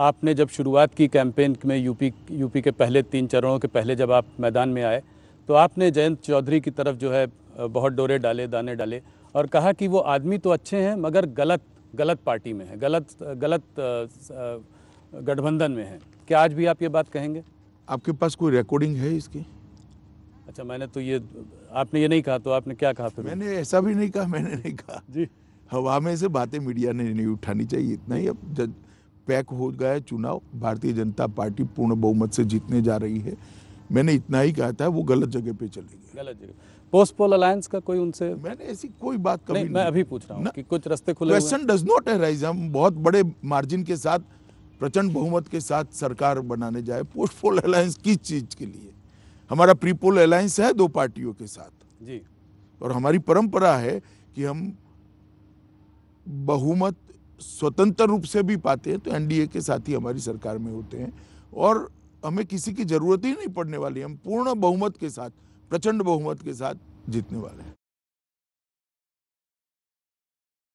आपने जब शुरुआत की कैंपेन में यूपी यूपी के पहले तीन चरणों के पहले जब आप मैदान में आए तो आपने जयंत चौधरी की तरफ जो है बहुत डोरे डाले दाने डाले और कहा कि वो आदमी तो अच्छे हैं मगर गलत गलत पार्टी में है गलत गलत गठबंधन में है क्या आज भी आप ये बात कहेंगे आपके पास कोई रिकॉर्डिंग है इसकी अच्छा मैंने तो ये आपने ये नहीं कहा तो आपने क्या कहा फिर मैंने ऐसा भी नहीं कहा मैंने नहीं कहा जी हवा में से बातें मीडिया ने नहीं उठानी चाहिए इतना ही अब पैक हो गया चुनाव भारतीय जनता पार्टी पूर्ण बहुमत से जीतने जा रही है मैंने इतना ही कहा था वो गलत जगह पे चले गए गलत जगह पोस्ट पोल अलायंस का कोई उनसे मैंने ऐसी कोई बात कभी नहीं, नहीं। मैं अभी पूछ रहा हूँ कि कुछ रास्ते खुले क्वेश्चन डज नॉट अराइज हम बहुत बड़े मार्जिन के साथ प्रचंड बहुमत के साथ सरकार बनाने जाए पोस्ट पोल अलायंस किस चीज के लिए हमारा प्री पोल अलायंस है दो पार्टियों के साथ जी और हमारी परंपरा है कि हम बहुमत स्वतंत्र रूप से भी पाते हैं तो एनडीए के साथ ही हमारी सरकार में होते हैं और हमें किसी की ज़रूरत ही नहीं पड़ने वाली हम पूर्ण बहुमत के साथ प्रचंड बहुमत के साथ जीतने वाले हैं